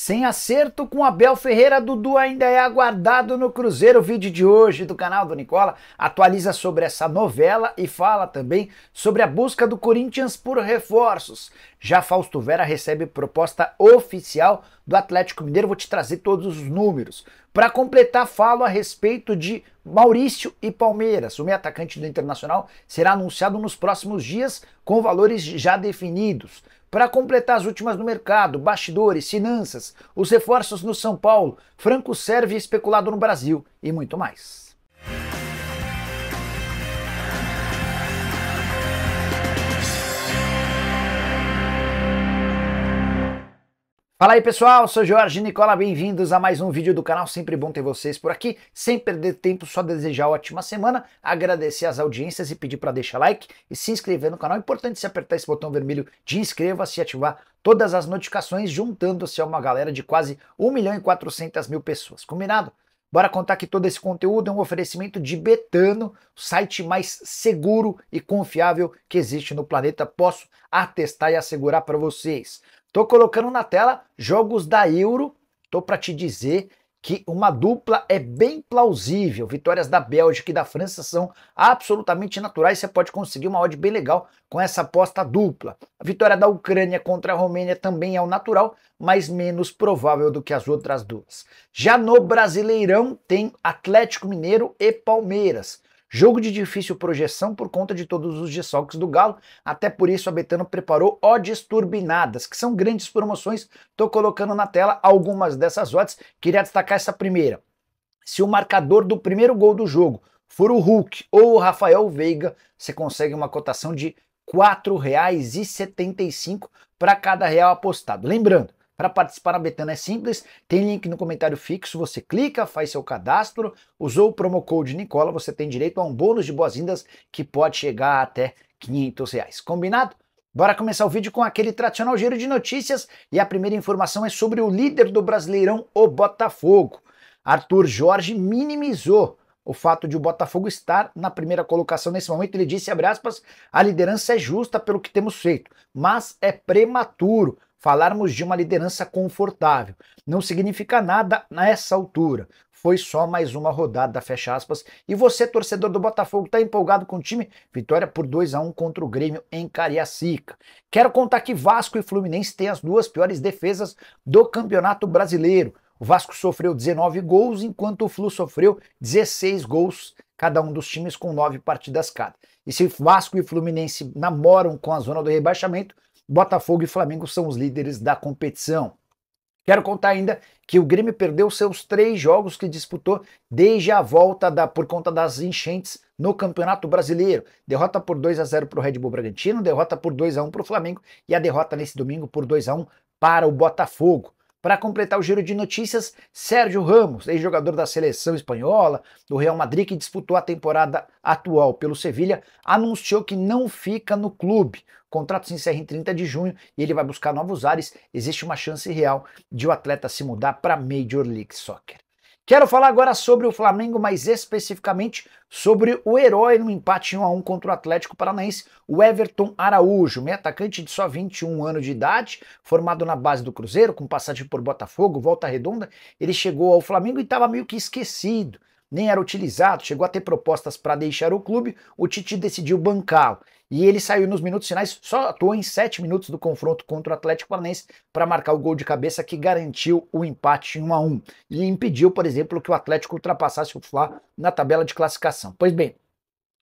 Sem acerto com Abel Ferreira, Dudu ainda é aguardado no Cruzeiro. O vídeo de hoje do canal do Nicola atualiza sobre essa novela e fala também sobre a busca do Corinthians por reforços. Já Fausto Vera recebe proposta oficial do Atlético Mineiro. Vou te trazer todos os números. Para completar, falo a respeito de Maurício e Palmeiras. O meio atacante do Internacional será anunciado nos próximos dias com valores já definidos. Para completar as últimas no mercado, bastidores, finanças, os reforços no São Paulo, Franco serve especulado no Brasil e muito mais. Fala aí pessoal, sou Jorge Nicola, bem-vindos a mais um vídeo do canal, sempre bom ter vocês por aqui, sem perder tempo, só desejar ótima semana, agradecer as audiências e pedir para deixar like e se inscrever no canal, é importante se apertar esse botão vermelho de inscreva-se e ativar todas as notificações, juntando-se a uma galera de quase 1 milhão e 400 mil pessoas, combinado? Bora contar que todo esse conteúdo é um oferecimento de Betano, o site mais seguro e confiável que existe no planeta. Posso atestar e assegurar para vocês. Tô colocando na tela jogos da Euro. Tô para te dizer que uma dupla é bem plausível. Vitórias da Bélgica e da França são absolutamente naturais. Você pode conseguir uma odd bem legal com essa aposta dupla. A vitória da Ucrânia contra a Romênia também é o natural, mas menos provável do que as outras duas. Já no Brasileirão tem Atlético Mineiro e Palmeiras. Jogo de difícil projeção por conta de todos os desfalques do Galo, até por isso a Betano preparou odds turbinadas, que são grandes promoções. Estou colocando na tela algumas dessas odds. Queria destacar essa primeira. Se o marcador do primeiro gol do jogo for o Hulk ou o Rafael Veiga, você consegue uma cotação de R$ 4,75 para cada real apostado. Lembrando, para participar na Betana é simples, tem link no comentário fixo, você clica, faz seu cadastro, usou o promo code Nicola, você tem direito a um bônus de boas-vindas que pode chegar até 500 reais. Combinado? Bora começar o vídeo com aquele tradicional giro de notícias e a primeira informação é sobre o líder do Brasileirão, o Botafogo. Arthur Jorge minimizou o fato de o Botafogo estar na primeira colocação nesse momento. Ele disse, aspas, a liderança é justa pelo que temos feito, mas é prematuro falarmos de uma liderança confortável. Não significa nada nessa altura. Foi só mais uma rodada, fecha aspas. E você, torcedor do Botafogo, está empolgado com o time? Vitória por 2 a 1 contra o Grêmio em Cariacica. Quero contar que Vasco e Fluminense têm as duas piores defesas do Campeonato Brasileiro. O Vasco sofreu 19 gols, enquanto o Flu sofreu 16 gols, cada um dos times com 9 partidas cada. E se Vasco e Fluminense namoram com a zona do rebaixamento, Botafogo e Flamengo são os líderes da competição. Quero contar ainda que o Grêmio perdeu seus três jogos que disputou desde a volta da, por conta das enchentes no Campeonato Brasileiro. Derrota por 2 a 0 para o Red Bull Bragantino, derrota por 2 a 1 para o Flamengo e a derrota nesse domingo por 2 a 1 para o Botafogo. Para completar o giro de notícias, Sérgio Ramos, ex-jogador da seleção espanhola do Real Madrid que disputou a temporada atual pelo Sevilha, anunciou que não fica no clube. O contrato se encerra em 30 de junho e ele vai buscar novos ares. Existe uma chance real de o atleta se mudar para Major League Soccer. Quero falar agora sobre o Flamengo, mais especificamente sobre o herói no empate 1 a 1 contra o Atlético Paranaense, o Everton Araújo, meio atacante de só 21 anos de idade, formado na base do Cruzeiro, com passagem por Botafogo, Volta Redonda, ele chegou ao Flamengo e estava meio que esquecido nem era utilizado, chegou a ter propostas para deixar o clube, o Tite decidiu bancá-lo. E ele saiu nos minutos finais, só atuou em 7 minutos do confronto contra o Atlético Paranaense para marcar o gol de cabeça que garantiu o empate em 1 a 1 e impediu, por exemplo, que o Atlético ultrapassasse o Fla na tabela de classificação. Pois bem,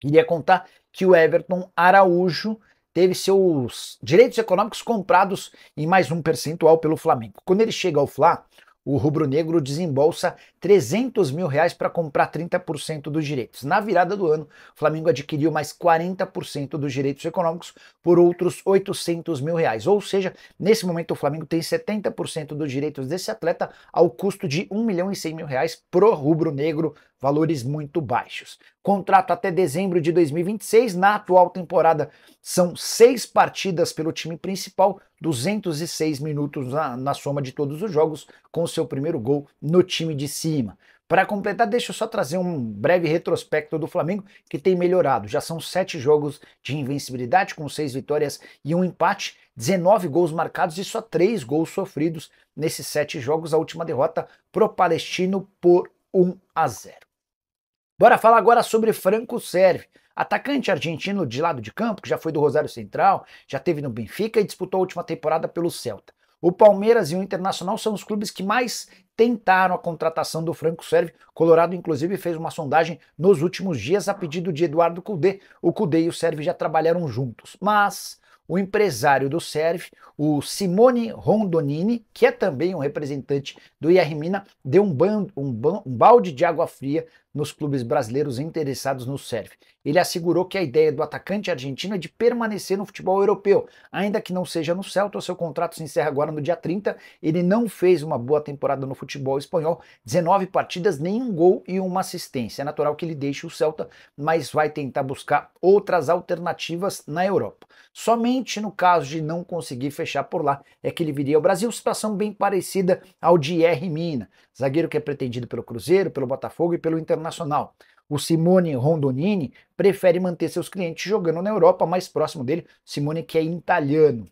queria contar que o Everton Araújo teve seus direitos econômicos comprados em mais um percentual pelo Flamengo. Quando ele chega ao Fla, o rubro-negro desembolsa 300 mil reais para comprar 30% dos direitos. Na virada do ano, o Flamengo adquiriu mais 40% dos direitos econômicos por outros 800 mil reais. Ou seja, nesse momento o Flamengo tem 70% dos direitos desse atleta ao custo de 1 milhão e 100 mil reais pro rubro-negro, valores muito baixos. Contrato até dezembro de 2026. Na atual temporada, são seis partidas pelo time principal, 206 minutos na, na soma de todos os jogos, com seu primeiro gol no time de si cima. Para completar, deixa eu só trazer um breve retrospecto do Flamengo, que tem melhorado. Já são sete jogos de invencibilidade, com seis vitórias e um empate, 19 gols marcados e só três gols sofridos nesses sete jogos. A última derrota pro Palestino por 1 a 0. Bora falar agora sobre Franco Serve. Atacante argentino de lado de campo, que já foi do Rosário Central, já teve no Benfica e disputou a última temporada pelo Celta. O Palmeiras e o Internacional são os clubes que mais tentaram a contratação do Franco Serve. Colorado, inclusive, fez uma sondagem nos últimos dias a pedido de Eduardo Cudê. O Cudê e o Serve já trabalharam juntos. Mas o empresário do Serve, o Simone Rondonini, que é também um representante do IR Mina, deu um, ban, um, ban, um balde de água fria nos clubes brasileiros interessados no serve. Ele assegurou que a ideia do atacante argentino é de permanecer no futebol europeu, ainda que não seja no Celta, seu contrato se encerra agora no dia 30. Ele não fez uma boa temporada no futebol espanhol, 19 partidas, nenhum gol e uma assistência. É natural que ele deixe o Celta, mas vai tentar buscar outras alternativas na Europa. Somente no caso de não conseguir fechar por lá é que ele viria ao Brasil, situação bem parecida ao de R. Mina, zagueiro que é pretendido pelo Cruzeiro, pelo Botafogo e pelo Inter internacional. O Simone Rondonini prefere manter seus clientes jogando na Europa, mais próximo dele, Simone que é italiano.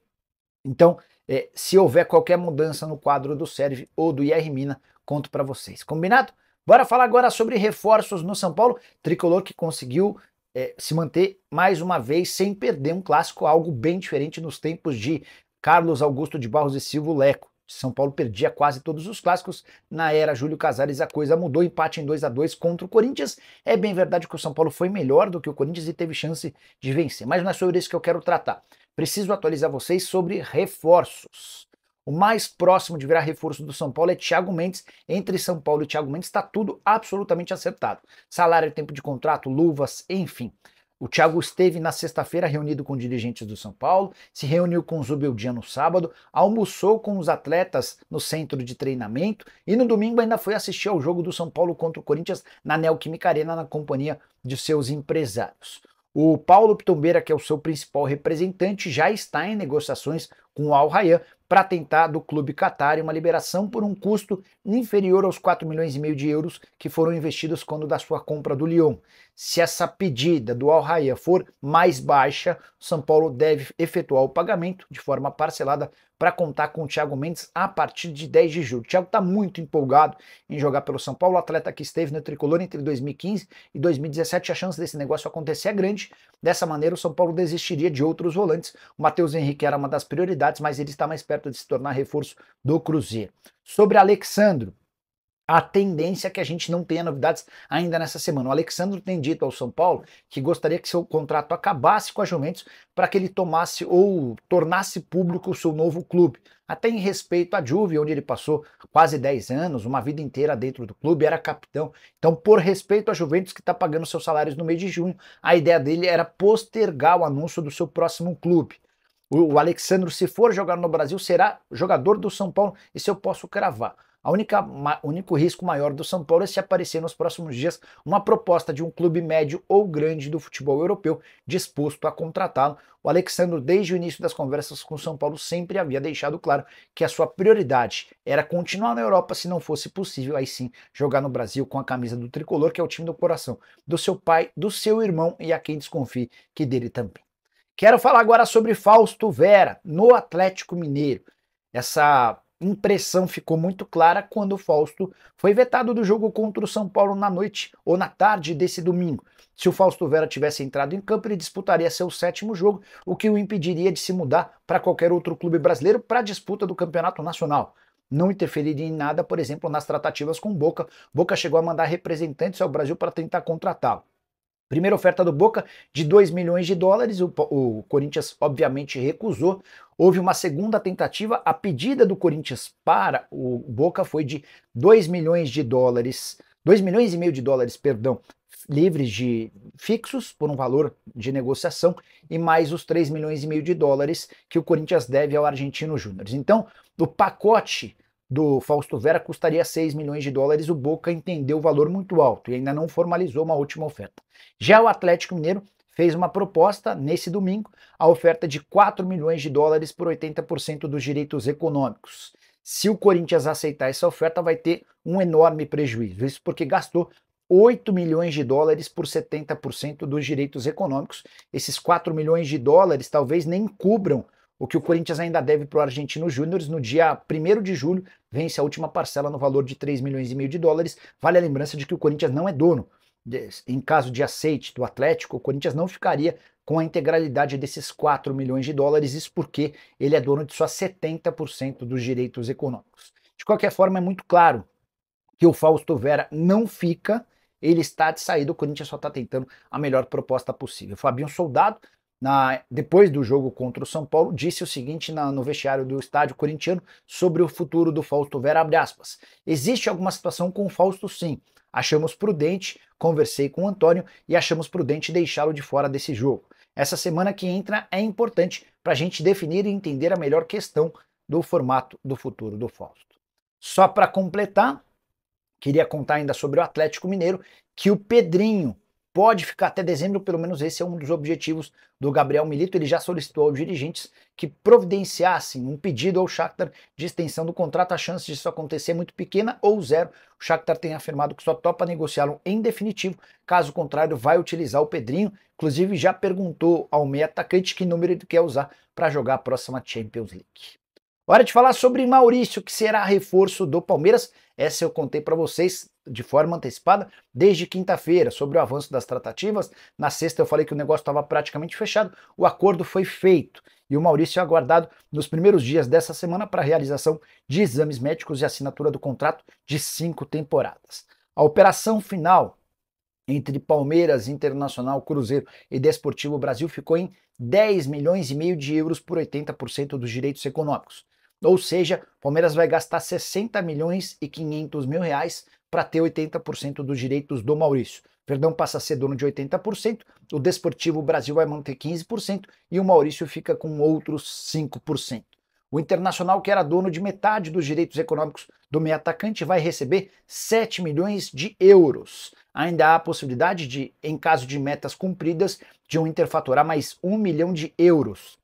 Então, eh, se houver qualquer mudança no quadro do Serve ou do IR Mina, conto para vocês. Combinado? Bora falar agora sobre reforços no São Paulo. Tricolor que conseguiu eh, se manter mais uma vez sem perder um clássico, algo bem diferente nos tempos de Carlos Augusto de Barros e Silva Leco. São Paulo perdia quase todos os clássicos. Na era Júlio Casares a coisa mudou, empate em 2 a 2 contra o Corinthians. É bem verdade que o São Paulo foi melhor do que o Corinthians e teve chance de vencer, mas não é sobre isso que eu quero tratar. Preciso atualizar vocês sobre reforços. O mais próximo de virar reforço do São Paulo é Thiago Mendes. Entre São Paulo e Thiago Mendes está tudo absolutamente acertado. Salário, tempo de contrato, luvas, enfim. O Thiago esteve na sexta-feira reunido com dirigentes do São Paulo, se reuniu com o Zubildia no sábado, almoçou com os atletas no centro de treinamento e no domingo ainda foi assistir ao jogo do São Paulo contra o Corinthians na Neoquímica Arena na companhia de seus empresários. O Paulo Pitombeira, que é o seu principal representante, já está em negociações com o Al Rayyan para tentar do clube Qatar uma liberação por um custo inferior aos 4 milhões e meio de euros que foram investidos quando da sua compra do Lyon. Se essa pedida do Al Raia for mais baixa, o São Paulo deve efetuar o pagamento de forma parcelada para contar com o Thiago Mendes a partir de 10 de julho. O Thiago está muito empolgado em jogar pelo São Paulo, atleta que esteve no tricolor entre 2015 e 2017. A chance desse negócio acontecer é grande, Dessa maneira, o São Paulo desistiria de outros volantes. O Matheus Henrique era uma das prioridades, mas ele está mais perto de se tornar reforço do Cruzeiro. Sobre Alexandro, a tendência é que a gente não tenha novidades ainda nessa semana. O Alexandre tem dito ao São Paulo que gostaria que seu contrato acabasse com a Juventus para que ele tomasse ou tornasse público o seu novo clube. Até em respeito à Juve, onde ele passou quase 10 anos, uma vida inteira dentro do clube, era capitão. Então, por respeito à Juventus, que está pagando seus salários no mês de junho, a ideia dele era postergar o anúncio do seu próximo clube. O Alexandre, se for jogar no Brasil, será jogador do São Paulo, isso eu posso cravar. A única, ma, único risco maior do São Paulo é se aparecer nos próximos dias uma proposta de um clube médio ou grande do futebol europeu disposto a contratá-lo. O Alexandre, desde o início das conversas com o São Paulo, sempre havia deixado claro que a sua prioridade era continuar na Europa, se não fosse possível, aí sim, jogar no Brasil com a camisa do tricolor, que é o time do coração do seu pai, do seu irmão e a quem desconfie que dele também. Quero falar agora sobre Fausto Vera no Atlético Mineiro. Essa impressão ficou muito clara quando o Fausto foi vetado do jogo contra o São Paulo na noite ou na tarde desse domingo. Se o Fausto Vera tivesse entrado em campo, ele disputaria seu sétimo jogo, o que o impediria de se mudar para qualquer outro clube brasileiro para a disputa do Campeonato Nacional não interferiria em nada, por exemplo, nas tratativas com Boca. Boca chegou a mandar representantes ao Brasil para tentar contratá-lo. Primeira oferta do Boca de 2 milhões de dólares, o, o, Corinthians obviamente recusou. Houve uma segunda tentativa, a pedida do Corinthians para o Boca foi de 2 milhões de dólares, 2 milhões e meio de dólares, perdão, livres de fixos por um valor de negociação e mais os 3 milhões e meio de dólares que o Corinthians deve ao Argentino Júnior. Então, o pacote do Fausto Vera custaria 6 milhões de dólares, o Boca entendeu o valor muito alto e ainda não formalizou uma última oferta. Já o Atlético Mineiro fez uma proposta nesse domingo, a oferta de 4 milhões de dólares por 80% dos direitos econômicos. Se o Corinthians aceitar essa oferta, vai ter um enorme prejuízo. Isso porque gastou 8 milhões de dólares por 70% dos direitos econômicos. Esses 4 milhões de dólares talvez nem cubram o que o Corinthians ainda deve para o Argentino Júnior. No dia 1 de julho, vence a última parcela no valor de 3 milhões e meio de dólares. Vale a lembrança de que o Corinthians não é dono. Em caso de aceite do Atlético, o Corinthians não ficaria com a integralidade desses 4 milhões de dólares, isso porque ele é dono de só 70% dos direitos econômicos. De qualquer forma, é muito claro que o Fausto Vera não fica, ele está de saída, o Corinthians só está tentando a melhor proposta possível. Fabinho Soldado na, depois do jogo contra o São Paulo, disse o seguinte na, no vestiário do estádio corintiano sobre o futuro do Fausto Vera, abre aspas. Existe alguma situação com o Fausto sim. Achamos prudente, conversei com o Antônio e achamos prudente deixá-lo de fora desse jogo. Essa semana que entra é importante para a gente definir e entender a melhor questão do formato do futuro do Fausto. Só para completar, queria contar ainda sobre o Atlético Mineiro que o Pedrinho pode ficar até dezembro, pelo menos esse é um dos objetivos do Gabriel Milito. Ele já solicitou aos dirigentes que providenciassem um pedido ao Shakhtar de extensão do contrato. A chance disso acontecer é muito pequena ou zero. O Shakhtar tem afirmado que só topa negociá-lo em definitivo. Caso contrário, vai utilizar o Pedrinho. Inclusive, já perguntou ao meia atacante que número ele quer usar para jogar a próxima Champions League. Hora de falar sobre Maurício, que será reforço do Palmeiras. Essa eu contei para vocês de forma antecipada desde quinta-feira, sobre o avanço das tratativas. Na sexta eu falei que o negócio estava praticamente fechado, o acordo foi feito e o Maurício é aguardado nos primeiros dias dessa semana para a realização de exames médicos e assinatura do contrato de cinco temporadas. A operação final entre Palmeiras, Internacional, Cruzeiro e Desportivo Brasil ficou em 10 milhões e meio de euros por 80% dos direitos econômicos. Ou seja, o Palmeiras vai gastar 60 milhões e 500 mil reais para ter 80% dos direitos do Maurício. Verdão passa a ser dono de 80%, o Desportivo Brasil vai manter 15% e o Maurício fica com outros 5%. O Internacional, que era dono de metade dos direitos econômicos do meio atacante, vai receber 7 milhões de euros. Ainda há a possibilidade de, em caso de metas cumpridas, de um Inter faturar mais 1 milhão de euros.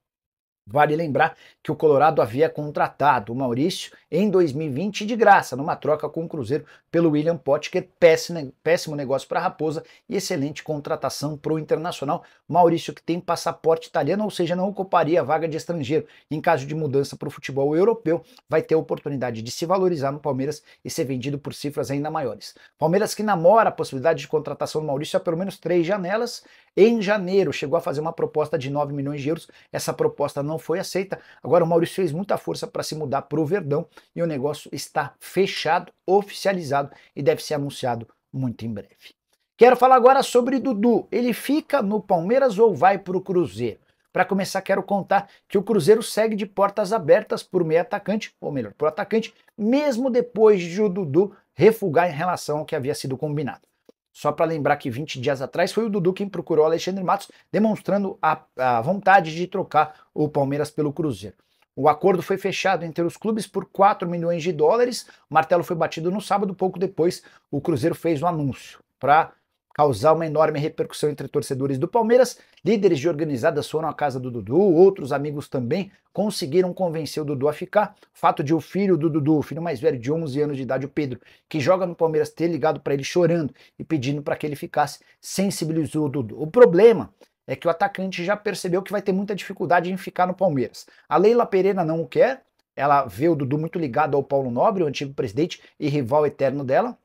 Vale lembrar que o Colorado havia contratado o Maurício em 2020 de graça, numa troca com o Cruzeiro pelo William Potker, é péssimo negócio para a Raposa e excelente contratação para o Internacional. Maurício que tem passaporte italiano, ou seja, não ocuparia a vaga de estrangeiro. Em caso de mudança para o futebol europeu, vai ter a oportunidade de se valorizar no Palmeiras e ser vendido por cifras ainda maiores. Palmeiras que namora a possibilidade de contratação do Maurício há pelo menos três janelas. Em janeiro chegou a fazer uma proposta de 9 milhões de euros, essa proposta não não foi aceita. Agora o Maurício fez muita força para se mudar para o Verdão e o negócio está fechado, oficializado e deve ser anunciado muito em breve. Quero falar agora sobre Dudu. Ele fica no Palmeiras ou vai para o Cruzeiro? Para começar, quero contar que o Cruzeiro segue de portas abertas para o meio atacante, ou melhor, para o atacante, mesmo depois de o Dudu refugar em relação ao que havia sido combinado. Só para lembrar que 20 dias atrás foi o Dudu quem procurou Alexandre Matos, demonstrando a, a vontade de trocar o Palmeiras pelo Cruzeiro. O acordo foi fechado entre os clubes por 4 milhões de dólares. O martelo foi batido no sábado, pouco depois o Cruzeiro fez o um anúncio para causar uma enorme repercussão entre torcedores do Palmeiras. Líderes de organizadas foram à casa do Dudu, outros amigos também conseguiram convencer o Dudu a ficar. O fato de o filho do Dudu, o filho mais velho de 11 anos de idade, o Pedro, que joga no Palmeiras, ter ligado para ele chorando e pedindo para que ele ficasse, sensibilizou o Dudu. O problema é que o atacante já percebeu que vai ter muita dificuldade em ficar no Palmeiras. A Leila Pereira não o quer, ela vê o Dudu muito ligado ao Paulo Nobre, o antigo presidente e rival eterno dela,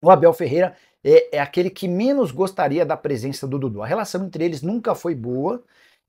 o Abel Ferreira é, é, aquele que menos gostaria da presença do Dudu. A relação entre eles nunca foi boa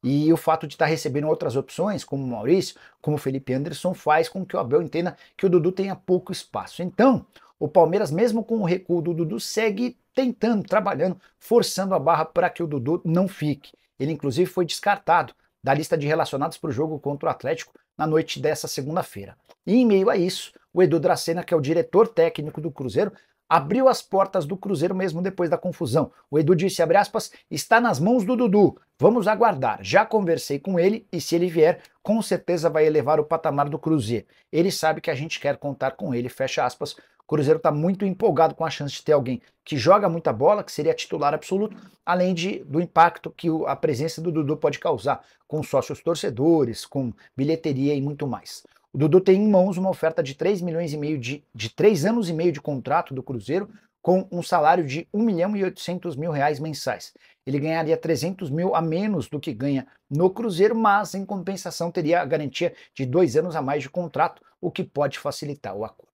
e o fato de estar tá recebendo outras opções, como o Maurício, como o Felipe Anderson, faz com que o Abel entenda que o Dudu tenha pouco espaço. Então, o Palmeiras, mesmo com o recuo do Dudu, segue tentando, trabalhando, forçando a barra para que o Dudu não fique. Ele, inclusive, foi descartado da lista de relacionados para o jogo contra o Atlético na noite dessa segunda-feira. E em meio a isso, o Edu Dracena, que é o diretor técnico do Cruzeiro, abriu as portas do Cruzeiro mesmo depois da confusão. O Edu disse, aspas, está nas mãos do Dudu. Vamos aguardar. Já conversei com ele e se ele vier, com certeza vai elevar o patamar do Cruzeiro. Ele sabe que a gente quer contar com ele, fecha aspas. O Cruzeiro está muito empolgado com a chance de ter alguém que joga muita bola, que seria titular absoluto, além de, do impacto que a presença do Dudu pode causar com sócios torcedores, com bilheteria e muito mais. O Dudu tem em mãos uma oferta de 3 milhões e meio de, de 3 anos e meio de contrato do Cruzeiro, com um salário de 1 milhão e 800 mil reais mensais. Ele ganharia 300 mil a menos do que ganha no Cruzeiro, mas em compensação teria a garantia de dois anos a mais de contrato, o que pode facilitar o acordo.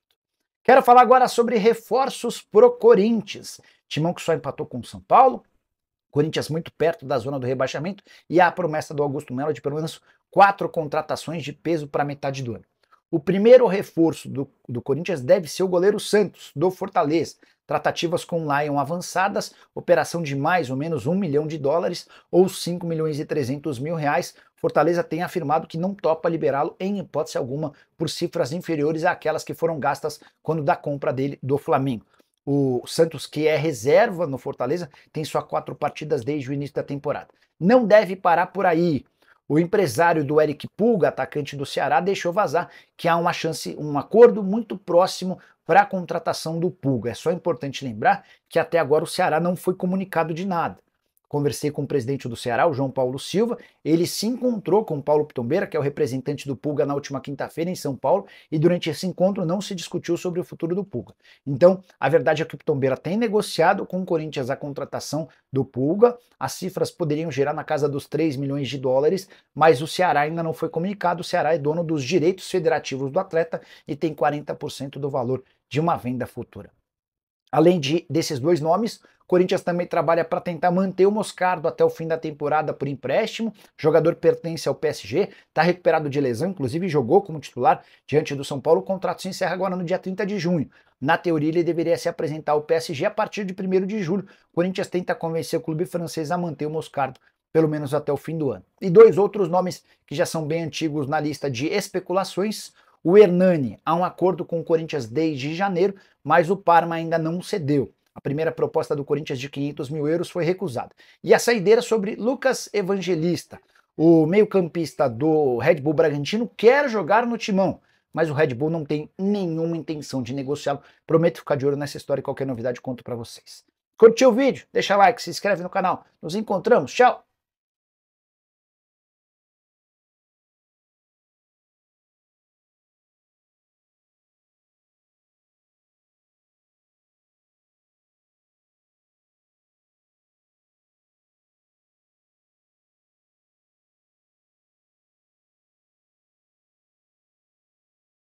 Quero falar agora sobre reforços pro Corinthians. Timão que só empatou com o São Paulo, Corinthians muito perto da zona do rebaixamento e há a promessa do Augusto Melo de pelo menos quatro contratações de peso para metade do ano. O primeiro reforço do, do Corinthians deve ser o goleiro Santos, do Fortaleza. Tratativas com Lion avançadas, operação de mais ou menos 1 milhão de dólares ou 5 milhões e 300 mil reais. Fortaleza tem afirmado que não topa liberá-lo em hipótese alguma por cifras inferiores àquelas que foram gastas quando da compra dele do Flamengo. O Santos, que é reserva no Fortaleza, tem só quatro partidas desde o início da temporada. Não deve parar por aí. O empresário do Eric Pulga, atacante do Ceará, deixou vazar que há uma chance, um acordo muito próximo para a contratação do Pulga. É só importante lembrar que até agora o Ceará não foi comunicado de nada conversei com o presidente do Ceará, o João Paulo Silva, ele se encontrou com o Paulo Pitombeira, que é o representante do Pulga, na última quinta-feira em São Paulo, e durante esse encontro não se discutiu sobre o futuro do Pulga. Então, a verdade é que o Pitombeira tem negociado com o Corinthians a contratação do Pulga, as cifras poderiam gerar na casa dos 3 milhões de dólares, mas o Ceará ainda não foi comunicado, o Ceará é dono dos direitos federativos do atleta e tem 40% do valor de uma venda futura. Além de, desses dois nomes, Corinthians também trabalha para tentar manter o Moscardo até o fim da temporada por empréstimo. O jogador pertence ao PSG, está recuperado de lesão, inclusive jogou como titular diante do São Paulo. O contrato se encerra agora no dia 30 de junho. Na teoria, ele deveria se apresentar ao PSG a partir de 1 de julho. O Corinthians tenta convencer o clube francês a manter o Moscardo pelo menos até o fim do ano. E dois outros nomes que já são bem antigos na lista de especulações. O Hernani, há um acordo com o Corinthians desde janeiro, mas o Parma ainda não cedeu. A primeira proposta do Corinthians de 500 mil euros foi recusada. E a saideira sobre Lucas Evangelista. O meio-campista do Red Bull Bragantino quer jogar no timão, mas o Red Bull não tem nenhuma intenção de negociá-lo. Prometo ficar de olho nessa história e qualquer novidade conto para vocês. Curtiu o vídeo? Deixa like, se inscreve no canal. Nos encontramos. Tchau!